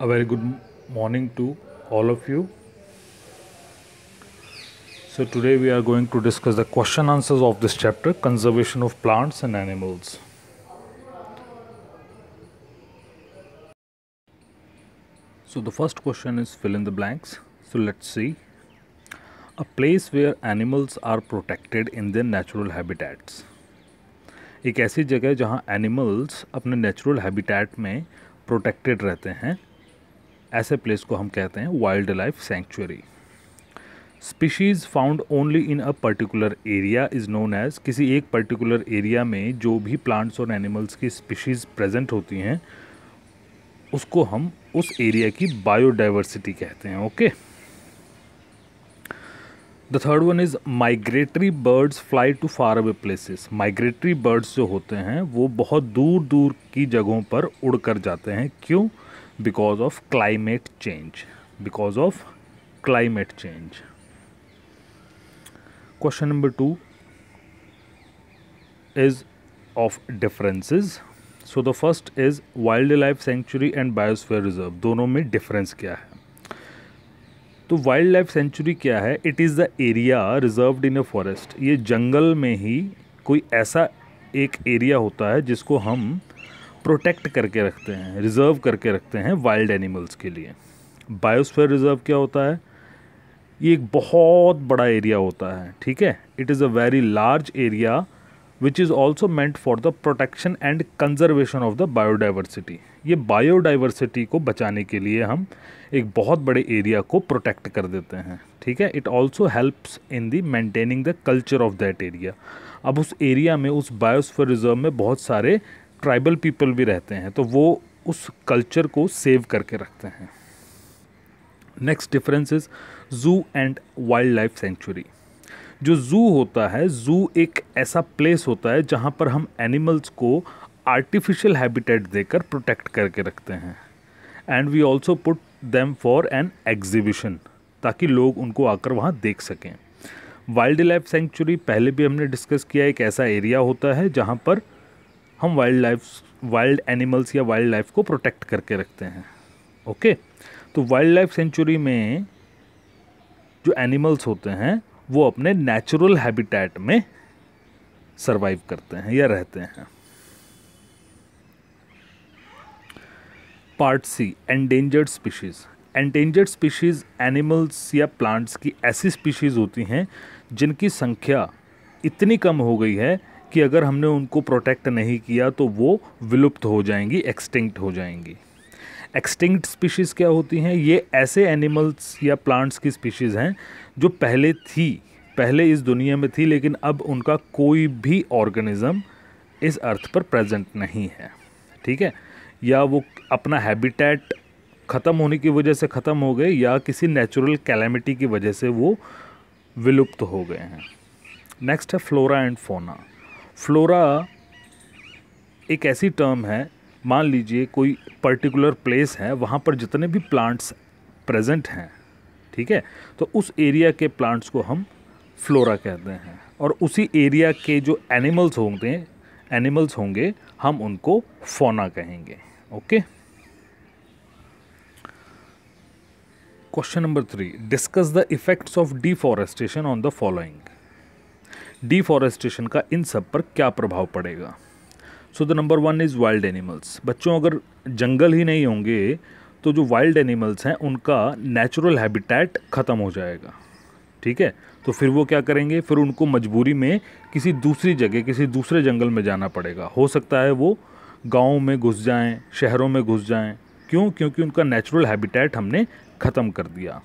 a very good morning to all of you so today we are going to discuss the question answers of this chapter conservation of plants and animals so the first question is fill in the blanks so let's see a place where animals are protected in their natural habitats एक ऐसी जगह जहाँ animals अपने natural habitat में protected रहते हैं ऐसे place को हम कहते हैं wild life sanctuary species found only in a particular area is known as किसी एक पर्टिकुलर एरिया में जो भी प्लांट्स और एनिमल्स की स्पीशीज़ प्रेजेंट होती हैं उसको हम उस एरिया की बायोडाइवर्सिटी कहते हैं okay the third one is migratory birds fly to far away places migratory birds जो होते हैं वो बहुत दूर दूर की जगहों पर उड़ कर जाते हैं क्यों because of climate change because of climate change question number two is of differences so the first is wild life sanctuary and biosphere reserve दोनों में डिफरेंस क्या है तो वाइल्ड लाइफ सेंचुरी क्या है it is the area reserve in a forest ये जंगल में ही कोई ऐसा एक एरिया होता है जिसको हम प्रोटेक्ट करके रखते हैं रिज़र्व करके रखते हैं वाइल्ड एनिमल्स के लिए बायोस्फेयर रिज़र्व क्या होता है ये एक बहुत बड़ा एरिया होता है ठीक है it is a very large area which is also meant for the protection and conservation of the biodiversity ये बायोडाइवर्सिटी को बचाने के लिए हम एक बहुत बड़े एरिया को प्रोटेक्ट कर देते हैं ठीक है it also helps in the maintaining the culture of that area अब उस एरिया में उस बायोस्फेयर रिजर्व में बहुत सारे ट्राइबल पीपल भी रहते हैं तो वो उस कल्चर को सेव करके रखते हैं next difference is zoo and wild life sanctuary जो जू होता है जू एक ऐसा प्लेस होता है जहाँ पर हम एनिमल्स को आर्टिफिशियल हैबिटेट देकर प्रोटेक्ट करके रखते हैं and we also put them for an exhibition ताकि लोग उनको आकर वहाँ देख सकें वाइल्ड लाइफ सेंचुरी पहले भी हमने डिस्कस किया एक ऐसा एरिया होता है जहाँ पर हम वाइल्ड लाइफ वाइल्ड एनिमल्स या वाइल्ड लाइफ को प्रोटेक्ट करके रखते हैं ओके तो वाइल्ड लाइफ सेंचुरी में जो एनिमल्स होते हैं वो अपने नेचुरल हैबिटेट में सरवाइव करते हैं या रहते हैं part C endangered species endangered species animals या प्लांट्स की ऐसी स्पीशीज़ होती हैं जिनकी संख्या इतनी कम हो गई है कि अगर हमने उनको प्रोटेक्ट नहीं किया तो वो विलुप्त हो जाएंगी एक्सटिंक्ट हो जाएंगी एक्सटिंक्ट स्पीशीज़ क्या होती हैं ये ऐसे एनिमल्स या प्लांट्स की स्पीशीज़ हैं जो पहले थी पहले इस दुनिया में थी लेकिन अब उनका कोई भी ऑर्गेनिज़म इस अर्थ पर प्रेजेंट नहीं है ठीक है या वो अपना हैबिटेट ख़त्म होने की वजह से ख़त्म हो गए या किसी नेचुरल कैलेमिटी की वजह से वो विलुप्त हो गए हैं नेक्स्ट है फ्लोरा एंड फोना फ्लोरा एक ऐसी टर्म है मान लीजिए कोई पर्टिकुलर प्लेस है वहाँ पर जितने भी प्लांट्स प्रेजेंट हैं ठीक है तो उस एरिया के प्लांट्स को हम फ्लोरा कहते हैं और उसी एरिया के जो एनिमल्स होंगे एनिमल्स होंगे हम उनको फोना कहेंगे okay question number three discuss the effects of deforestation on the following deforestation का इन सब पर क्या प्रभाव पड़ेगा so the number one is wild animals बच्चों अगर जंगल ही नहीं होंगे तो जो वाइल्ड एनिमल्स हैं उनका नेचुरल हैबिटेट ख़त्म हो जाएगा ठीक है तो फिर वो क्या करेंगे फिर उनको मजबूरी में किसी दूसरी जगह किसी दूसरे जंगल में जाना पड़ेगा हो सकता है वो गाँव में घुस जाएँ शहरों में घुस जाएँ क्यों क्योंकि उनका नेचुरल हैबिटेट हमने ख़त्म कर दिया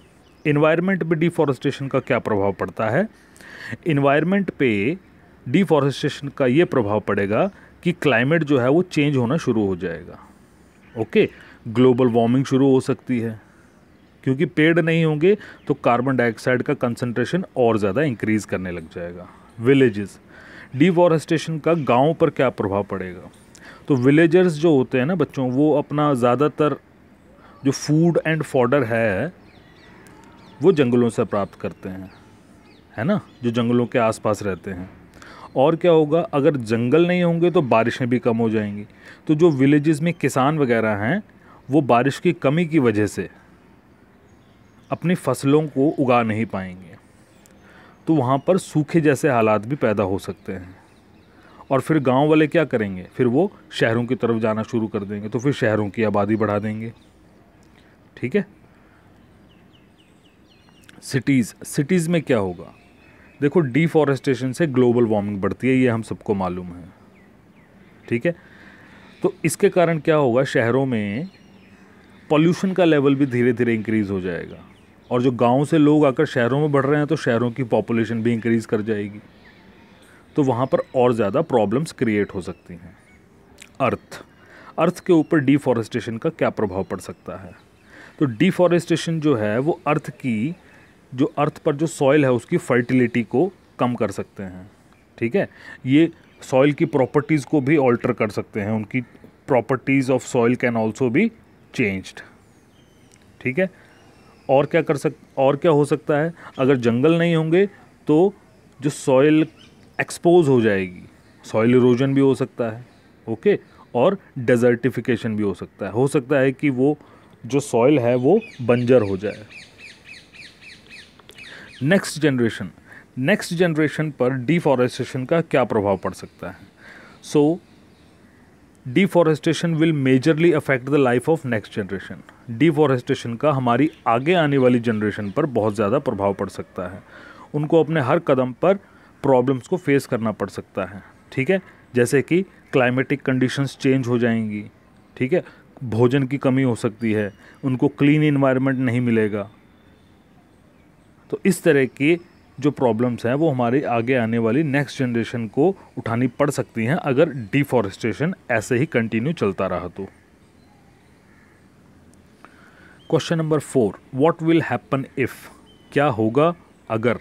इन्वायरमेंट पर डिफॉरेस्टेशन का क्या प्रभाव पड़ता है इन्वायरमेंट पे डिफॉरेस्टेशन का ये प्रभाव पड़ेगा कि क्लाइमेट जो है वो चेंज होना शुरू हो जाएगा ओके ग्लोबल वार्मिंग शुरू हो सकती है क्योंकि पेड़ नहीं होंगे तो कार्बन डाइऑक्साइड का कंसनट्रेशन और ज़्यादा इंक्रीज़ करने लग जाएगा विलेजेस डिफॉरेस्टेशन का गाँव पर क्या प्रभाव पड़ेगा तो विलेजर्स जो होते हैं ना बच्चों वो अपना ज़्यादातर जो फूड एंड फॉडर है वो जंगलों से प्राप्त करते हैं है ना जो जंगलों के आसपास रहते हैं और क्या होगा अगर जंगल नहीं होंगे तो बारिशें भी कम हो जाएंगी तो जो विलेजेस में किसान वगैरह हैं वो बारिश की कमी की वजह से अपनी फसलों को उगा नहीं पाएंगे तो वहाँ पर सूखे जैसे हालात भी पैदा हो सकते हैं और फिर गांव वाले क्या करेंगे फिर वो शहरों की तरफ जाना शुरू कर देंगे तो फिर शहरों की आबादी बढ़ा देंगे ठीक है सिटीज़ सिटीज़ में क्या होगा देखो डिफॉरेस्टेशन से ग्लोबल वार्मिंग बढ़ती है ये हम सबको मालूम है ठीक है तो इसके कारण क्या होगा शहरों में पॉल्यूशन का लेवल भी धीरे धीरे इंक्रीज़ हो जाएगा और जो गाँव से लोग आकर शहरों में बढ़ रहे हैं तो शहरों की पॉपुलेशन भी इंक्रीज़ कर जाएगी तो वहाँ पर और ज़्यादा प्रॉब्लम्स क्रिएट हो सकती हैं अर्थ अर्थ के ऊपर डिफॉरेस्टेशन का क्या प्रभाव पड़ सकता है तो डिफॉरेस्टेशन जो है वो अर्थ की जो अर्थ पर जो सॉइल है उसकी फर्टिलिटी को कम कर सकते हैं ठीक है ये सॉइल की प्रॉपर्टीज़ को भी ऑल्टर कर सकते हैं उनकी properties of soil can also भी चेंज्ड ठीक है और क्या कर सक और क्या हो सकता है अगर जंगल नहीं होंगे तो जो सॉइल एक्सपोज हो जाएगी सॉइल इरोजन भी हो सकता है ओके और डेजर्टिफिकेशन भी हो सकता है हो सकता है कि वो जो सॉइल है वो बंजर हो जाए नेक्स्ट जनरेशन नेक्स्ट जनरेशन पर डिफॉरेस्टेशन का क्या प्रभाव पड़ सकता है so deforestation will majorly affect the life of next generation deforestation का हमारी आगे आने वाली जनरेशन पर बहुत ज़्यादा प्रभाव पड़ सकता है उनको अपने हर कदम पर प्रॉब्लम्स को फेस करना पड़ सकता है ठीक है जैसे कि क्लाइमेटिक कंडीशंस चेंज हो जाएंगी ठीक है भोजन की कमी हो सकती है उनको क्लीन इन्वायरमेंट नहीं मिलेगा तो इस तरह की जो प्रॉब्लम्स हैं वो हमारी आगे आने वाली नेक्स्ट जनरेशन को उठानी पड़ सकती हैं अगर डिफॉरेस्टेशन ऐसे ही कंटिन्यू चलता रहा तो question number four what will happen if क्या होगा अगर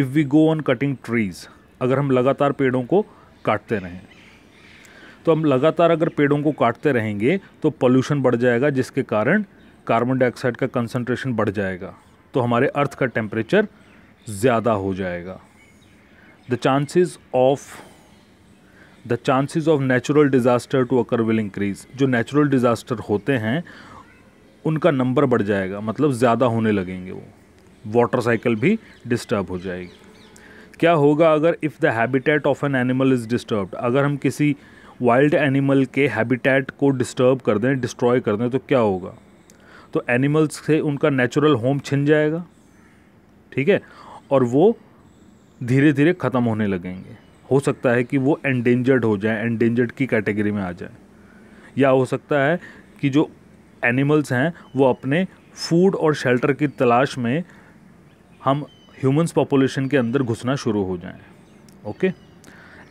if we go on cutting trees अगर हम लगातार पेड़ों को काटते रहें तो हम लगातार अगर पेड़ों को काटते रहेंगे तो पोल्यूशन बढ़ जाएगा जिसके कारण कार्बन डाइऑक्साइड का कंसंट्रेशन बढ़ जाएगा तो हमारे अर्थ का टेम्परेचर ज़्यादा हो जाएगा the chances of the chances of natural disaster to occur will increase जो नेचुरल डिज़ास्टर होते हैं उनका नंबर बढ़ जाएगा मतलब ज़्यादा होने लगेंगे वो वाटर साइकिल भी डिस्टर्ब हो जाएगी क्या होगा अगर if the habitat of an animal is disturbed अगर हम किसी वाइल्ड एनिमल के हैबिटेट को डिस्टर्ब कर दें डिस्ट्रॉय कर दें तो क्या होगा तो एनिमल्स से उनका नेचुरल होम छिन जाएगा ठीक है और वो धीरे धीरे ख़त्म होने लगेंगे हो सकता है कि वो एंडेंजर्ड हो जाए एंडेंजर्ड की कैटेगरी में आ जाए या हो सकता है कि जो एनिमल्स हैं वो अपने फूड और शेल्टर की तलाश में हम ह्यूमंस पॉपुलेशन के अंदर घुसना शुरू हो जाएं ओके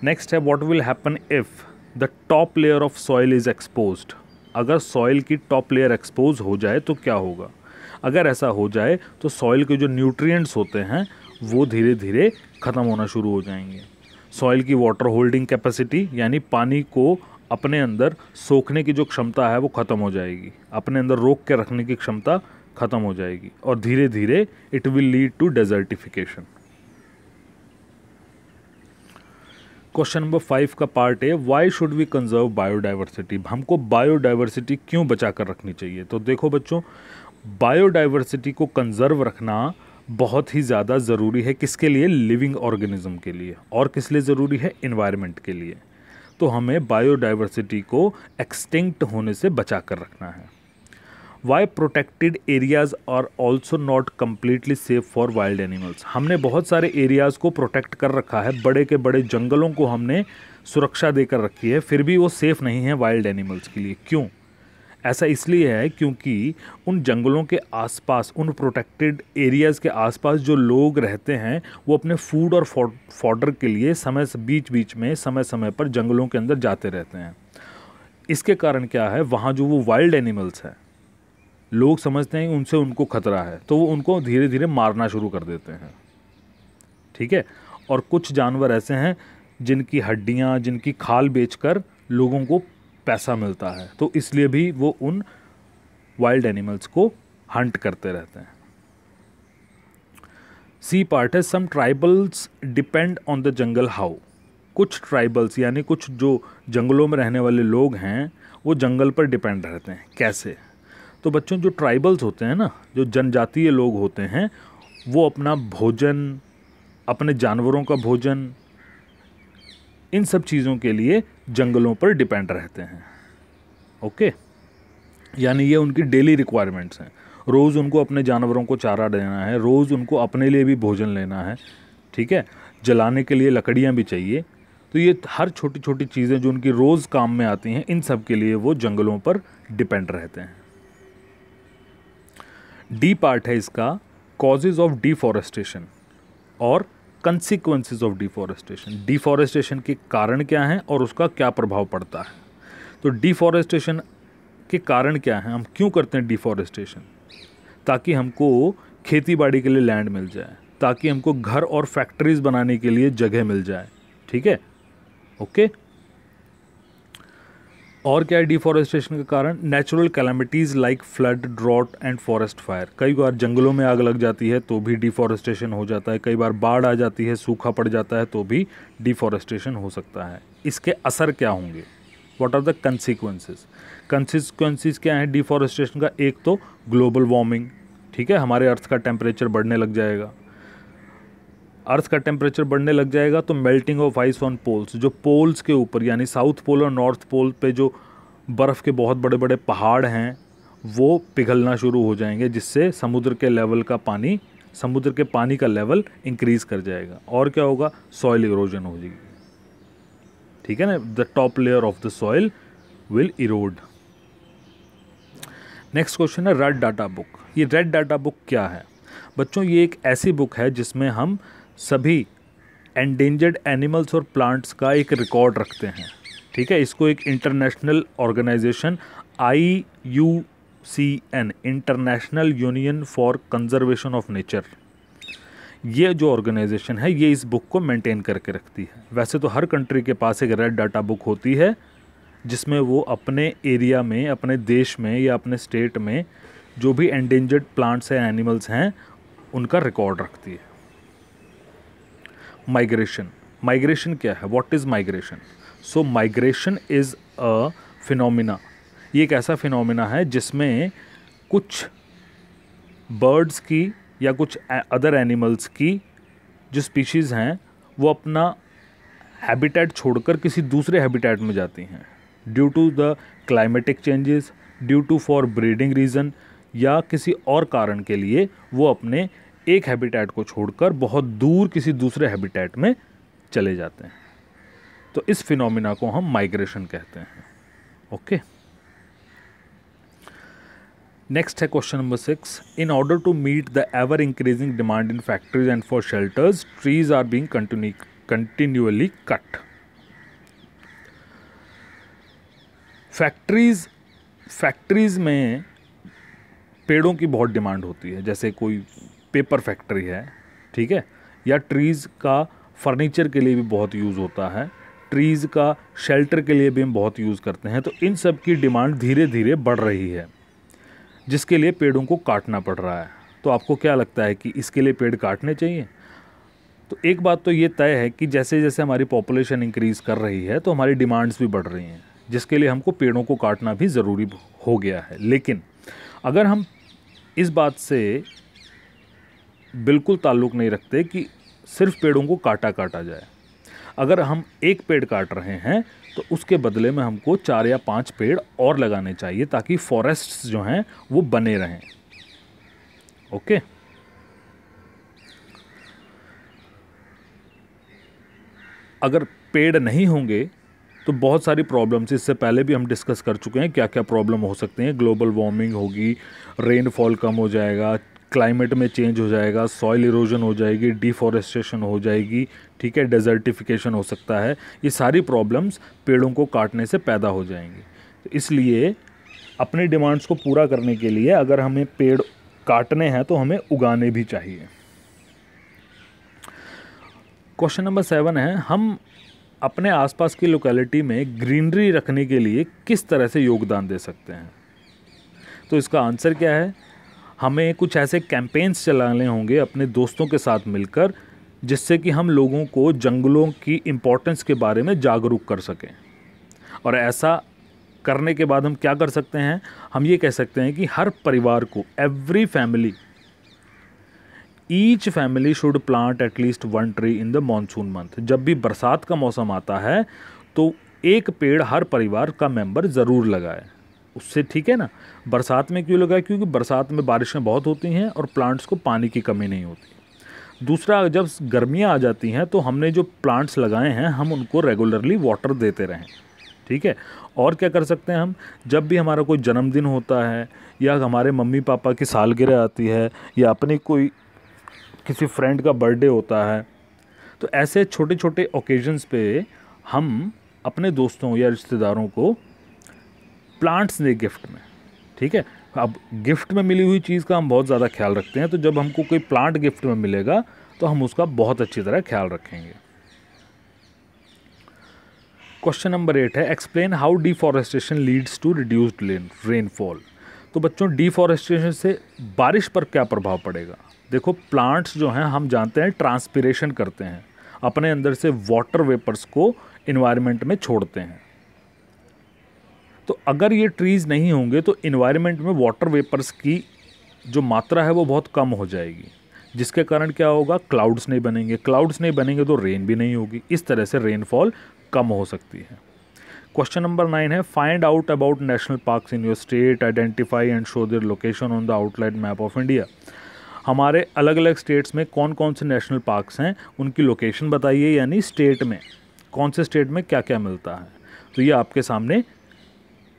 नेक्स्ट है what will happen if the top layer of soil is exposed अगर सॉइल की टॉप लेयर एक्सपोज हो जाए तो क्या होगा अगर ऐसा हो जाए तो सॉइल के जो न्यूट्रिएंट्स होते हैं वो धीरे धीरे ख़त्म होना शुरू हो जाएंगे सॉइल की वाटर होल्डिंग कैपेसिटी यानी पानी को अपने अंदर सोखने की जो क्षमता है वो ख़त्म हो जाएगी अपने अंदर रोक के रखने की क्षमता ख़त्म हो जाएगी और धीरे धीरे it will lead to desertification question number five का पार्ट है why should we conserve biodiversity हमको बायोडाइवर्सिटी क्यों बचा कर रखनी चाहिए तो देखो बच्चों बायोडाइवर्सिटी को कंजर्व रखना बहुत ही ज़्यादा ज़रूरी है किसके लिए लिविंग ऑर्गेनिज्म के लिए और किस लिए ज़रूरी है इन्वायरमेंट के लिए तो हमें बायोडाइवर्सिटी को एक्सटिंक्ट होने से बचा कर रखना है why protected areas are also not completely safe for wild animals हमने बहुत सारे एरियाज़ को प्रोटेक्ट कर रखा है बड़े के बड़े जंगलों को हमने सुरक्षा देकर रखी है फिर भी वो सेफ़ नहीं है वाइल्ड एनिमल्स के लिए क्यों ऐसा इसलिए है क्योंकि उन जंगलों के आसपास उन प्रोटेक्टेड एरियाज़ के आसपास जो लोग रहते हैं वो अपने फूड और फॉडर के लिए समय बीच बीच में समय समय पर जंगलों के अंदर जाते रहते हैं इसके कारण क्या है वहाँ जो वो वाइल्ड एनिमल्स हैं लोग समझते हैं उनसे उनको खतरा है तो वो उनको धीरे धीरे मारना शुरू कर देते हैं ठीक है और कुछ जानवर ऐसे हैं जिनकी हड्डियाँ जिनकी खाल बेचकर लोगों को पैसा मिलता है तो इसलिए भी वो उन वाइल्ड एनिमल्स को हंट करते रहते हैं सी पार्ट है some tribals depend on the jungle how कुछ ट्राइबल्स यानी कुछ जो जंगलों में रहने वाले लोग हैं वो जंगल पर डिपेंड रहते हैं कैसे तो बच्चों जो ट्राइबल्स होते हैं ना जो जनजातीय लोग होते हैं वो अपना भोजन अपने जानवरों का भोजन इन सब चीज़ों के लिए जंगलों पर डिपेंड रहते हैं ओके यानी ये उनकी डेली रिक्वायरमेंट्स हैं रोज़ उनको अपने जानवरों को चारा देना है रोज़ उनको अपने लिए भी भोजन लेना है ठीक है जलाने के लिए लकड़ियाँ भी चाहिए तो ये हर छोटी छोटी चीज़ें जो उनकी रोज़ काम में आती हैं इन सब के लिए वो जंगलों पर डिपेंड रहते हैं डी पार्ट है इसका कॉजेज ऑफ डिफॉरेस्टेशन और कंसिक्वेंसेज ऑफ डिफॉरेस्टेशन डिफॉरेस्टेशन के कारण क्या हैं और उसका क्या प्रभाव पड़ता है तो डिफॉरेस्टेशन के कारण क्या हैं हम क्यों करते हैं डिफॉरेस्टेशन ताकि हमको खेती बाड़ी के लिए लैंड मिल जाए ताकि हमको घर और फैक्ट्रीज़ बनाने के लिए जगह मिल जाए ठीक है ओके और क्या है डिफॉरेस्टेशन के कारण natural calamities like flood drought and forest fire कई बार जंगलों में आग लग जाती है तो भी डिफॉरेस्टेशन हो जाता है कई बार बाढ़ आ जाती है सूखा पड़ जाता है तो भी डिफॉरेस्टेशन हो सकता है इसके असर क्या होंगे what are the consequences consequences क्या हैं डिफॉरेस्टेशन का एक तो ग्लोबल वार्मिंग ठीक है हमारे अर्थ का टेम्परेचर बढ़ने लग जाएगा अर्थ का टेम्परेचर बढ़ने लग जाएगा तो melting of ice on poles जो पोल्स के ऊपर यानी साउथ पोल और नॉर्थ पोल पे जो बर्फ़ के बहुत बड़े बड़े पहाड़ हैं वो पिघलना शुरू हो जाएंगे जिससे समुद्र के लेवल का पानी समुद्र के पानी का लेवल इंक्रीज़ कर जाएगा और क्या होगा सॉइल इरोजन हो जाएगी ठीक है ना the top layer of the soil will erode next question है रेड डाटा बुक ये रेड डाटा बुक क्या है बच्चों ये एक ऐसी बुक है जिसमें हम सभी एंडेंजर्ड एनिमल्स और प्लांट्स का एक रिकॉर्ड रखते हैं ठीक है इसको एक international organisation I U C N international union for conservation of nature ये जो ऑर्गेनाइजेशन है ये इस बुक को मेंटेन करके रखती है वैसे तो हर कंट्री के पास एक रेड डाटा बुक होती है जिसमें वो अपने एरिया में अपने देश में या अपने स्टेट में जो भी एंडेंजर्ड प्लांट्स एंड एनिमल्स हैं उनका रिकॉर्ड रखती है माइग्रेशन माइग्रेशन क्या है what is migration so migration is a phenomena ये एक ऐसा फिनोमिना है जिसमें कुछ बर्ड्स की या कुछ अदर एनिमल्स की जो स्पीशीज़ हैं वो अपना हैबिटेट छोड़कर किसी दूसरे हैबिटेट में जाती हैं due to the climatic changes due to for breeding reason या किसी और कारण के लिए वो अपने एक हैबिटेट को छोड़कर बहुत दूर किसी दूसरे हैबिटेट में चले जाते हैं तो इस फिनोमिना को हम माइग्रेशन कहते हैं ओके नेक्स्ट है question number six in order to meet the ever increasing demand in factories and for shelters trees are being continuously cut factories factories में पेड़ों की बहुत डिमांड होती है जैसे कोई पेपर फैक्ट्री है ठीक है या ट्रीज़ का फर्नीचर के लिए भी बहुत यूज़ होता है ट्रीज़ का शेल्टर के लिए भी हम बहुत यूज़ करते हैं तो इन सब की डिमांड धीरे धीरे बढ़ रही है जिसके लिए पेड़ों को काटना पड़ रहा है तो आपको क्या लगता है कि इसके लिए पेड़ काटने चाहिए तो एक बात तो ये तय है कि जैसे जैसे हमारी पॉपुलेशन इंक्रीज़ कर रही है तो हमारी डिमांड्स भी बढ़ रही हैं जिसके लिए हमको पेड़ों को काटना भी ज़रूरी हो गया है लेकिन अगर हम इस बात से बिल्कुल ताल्लुक़ नहीं रखते कि सिर्फ पेड़ों को काटा काटा जाए अगर हम एक पेड़ काट रहे हैं तो उसके बदले में हमको चार या पांच पेड़ और लगाने चाहिए ताकि फॉरेस्ट्स जो हैं वो बने रहें ओके अगर पेड़ नहीं होंगे तो बहुत सारी प्रॉब्लम्स इससे पहले भी हम डिस्कस कर चुके हैं क्या क्या प्रॉब्लम हो सकते हैं ग्लोबल वार्मिंग होगी रेनफॉल कम हो जाएगा क्लाइमेट में चेंज हो जाएगा सॉइल इरोजन हो जाएगी डिफॉरेस्टेशन हो जाएगी ठीक है डेजर्टिफिकेशन हो सकता है ये सारी प्रॉब्लम्स पेड़ों को काटने से पैदा हो जाएंगी तो इसलिए अपने डिमांड्स को पूरा करने के लिए अगर हमें पेड़ काटने हैं तो हमें उगाने भी चाहिए क्वेश्चन नंबर सेवन है हम अपने आसपास की लोकेलिटी में ग्रीनरी रखने के लिए किस तरह से योगदान दे सकते हैं तो इसका आंसर क्या है हमें कुछ ऐसे कैंपेन्स चलाने होंगे अपने दोस्तों के साथ मिलकर जिससे कि हम लोगों को जंगलों की इम्पोर्टेंस के बारे में जागरूक कर सकें और ऐसा करने के बाद हम क्या कर सकते हैं हम ये कह सकते हैं कि हर परिवार को every family each family should plant at least one tree in the monsoon month जब भी बरसात का मौसम आता है तो एक पेड़ हर परिवार का मेंबर ज़रूर लगाए उससे ठीक है ना बरसात में क्यों लगा क्योंकि बरसात में बारिशें बहुत होती हैं और प्लांट्स को पानी की कमी नहीं होती दूसरा जब गर्मियाँ आ जाती हैं तो हमने जो प्लांट्स लगाए हैं हम उनको रेगुलरली वाटर देते रहें ठीक है और क्या कर सकते हैं हम जब भी हमारा कोई जन्मदिन होता है या हमारे मम्मी पापा की सालगिरह आती है या अपनी कोई किसी फ्रेंड का बर्थडे होता है तो ऐसे छोटे छोटे ओकेजन्स पे हम अपने दोस्तों या रिश्तेदारों को प्लांट्स ने गिफ्ट में ठीक है अब गिफ्ट में मिली हुई चीज़ का हम बहुत ज़्यादा ख्याल रखते हैं तो जब हमको कोई प्लांट गिफ्ट में मिलेगा तो हम उसका बहुत अच्छी तरह ख्याल रखेंगे क्वेश्चन नंबर एट है explain how deforestation leads to reduced rainfall तो बच्चों डिफॉरेस्टेशन से बारिश पर क्या प्रभाव पड़ेगा देखो प्लांट्स जो हैं हम जानते हैं ट्रांसपिरेशन करते हैं अपने अंदर से वाटर वेपर्स को इन्वायरमेंट में छोड़ते हैं तो अगर ये ट्रीज़ नहीं होंगे तो इन्वायरमेंट में वाटर वेपर्स की जो मात्रा है वो बहुत कम हो जाएगी जिसके कारण क्या होगा क्लाउड्स नहीं बनेंगे क्लाउड्स नहीं बनेंगे तो रेन भी नहीं होगी इस तरह से रेनफॉल कम हो सकती है क्वेश्चन नंबर नाइन है find out about national parks in your state identify and show their location on the outline map of India हमारे अलग अलग स्टेट्स में कौन कौन से नेशनल पार्क्स हैं उनकी लोकेशन बताइए यानी स्टेट में कौन से स्टेट में क्या क्या मिलता है तो ये आपके सामने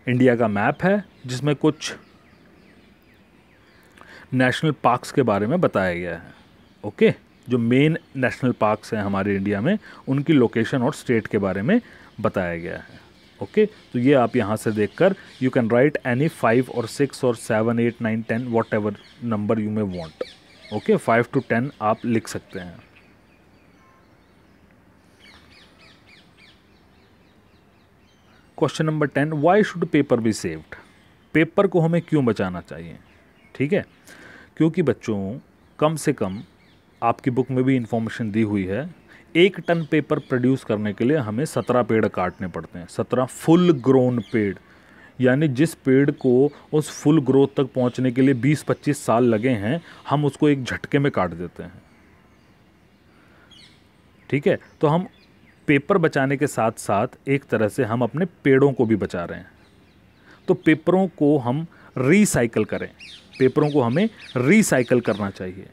इंडिया का मैप है जिसमें कुछ नेशनल पार्क्स के बारे में बताया गया है ओके जो मेन नेशनल पार्क्स हैं हमारे इंडिया में उनकी लोकेशन और स्टेट के बारे में बताया गया है ओके तो ये आप यहाँ से देख कर you can write any five और सिक्स और seven eight nine ten whatever number you may want okay five to ten आप लिख सकते हैं question number ten why should paper be saved paper को हमें क्यों बचाना चाहिए ठीक है क्योंकि बच्चों कम से कम आपकी बुक में भी इंफॉर्मेशन दी हुई है एक टन पेपर प्रोड्यूस करने के लिए हमें सत्रह पेड़ काटने पड़ते हैं सत्रह फुल ग्रोन पेड़ यानी जिस पेड़ को उस फुल ग्रोथ तक पहुंचने के लिए 20-25 साल लगे हैं हम उसको एक झटके में काट देते हैं ठीक है तो हम पेपर बचाने के साथ साथ एक तरह से हम अपने पेड़ों को भी बचा रहे हैं तो पेपरों को हम रिसाइकल करें पेपरों को हमें रिसाइकल करना चाहिए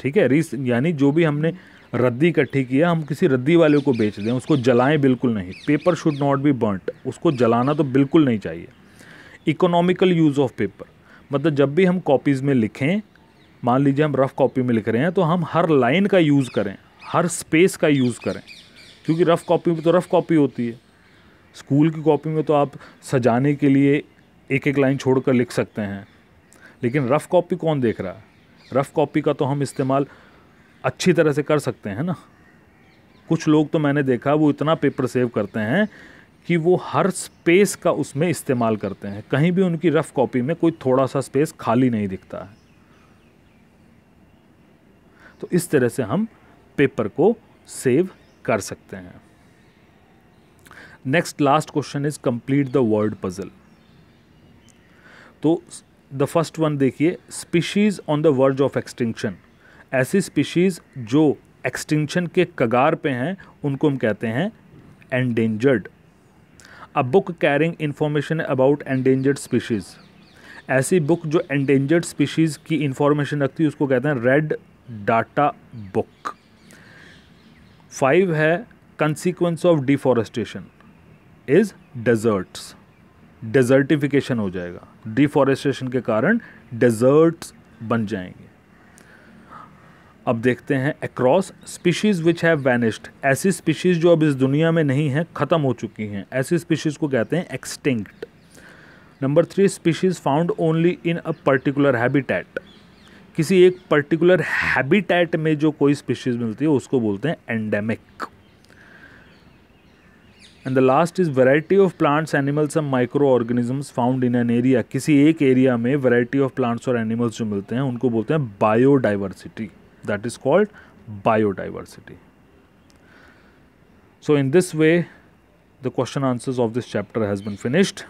ठीक है री यानी जो भी हमने रद्दी इकट्ठी किया हम किसी रद्दी वाले को बेच दें उसको जलाएं बिल्कुल नहीं paper should not be burnt उसको जलाना तो बिल्कुल नहीं चाहिए इकोनॉमिकल यूज़ ऑफ पेपर मतलब जब भी हम कॉपीज़ में लिखें मान लीजिए हम रफ़ कॉपी में लिख रहे हैं तो हम हर लाइन का यूज़ करें हर स्पेस का यूज़ करें क्योंकि रफ़ कॉपी में तो रफ़ कॉपी होती है स्कूल की कॉपी में तो आप सजाने के लिए एक एक लाइन छोड़ कर लिख सकते हैं लेकिन रफ़ कॉपी कौन देख रहा है रफ़ कॉपी का तो हम इस्तेमाल अच्छी तरह से कर सकते हैं ना कुछ लोग तो मैंने देखा वो इतना पेपर सेव करते हैं कि वो हर स्पेस का उसमें इस्तेमाल करते हैं कहीं भी उनकी रफ़ कॉपी में कोई थोड़ा सा स्पेस खाली नहीं दिखता है तो इस तरह से हम पेपर को सेव कर सकते हैं next last question is complete the word puzzle तो द फर्स्ट वन देखिए species on the verge of extinction ऐसी स्पीशीज़ जो एक्सटिंक्शन के कगार पे हैं उनको हम कहते हैं endangered a book carrying information about endangered species ऐसी बुक जो एंडेंजर्ड स्पीशीज़ की इंफॉर्मेशन रखती है उसको कहते हैं रेड डाटा बुक फाइव है consequence of deforestation is deserts desertification हो जाएगा डिफॉरेस्टेशन के कारण डेजर्ट्स बन जाएंगे अब देखते हैं across species which have vanished ऐसी स्पीशीज़ जो अब इस दुनिया में नहीं हैं ख़त्म हो चुकी हैं ऐसी स्पीशीज़ को कहते हैं extinct number three species found only in a particular habitat किसी एक पर्टिकुलर हैबिटेट में जो कोई स्पीशीज़ मिलती है उसको बोलते हैं endemic and the last is variety of plants animals and microorganisms found in an area किसी एक एरिया में वैरायटी ऑफ प्लांट्स और एनिमल्स जो मिलते हैं उनको बोलते हैं biodiversity that is called biodiversity so in this way the question answers of this chapter has been finished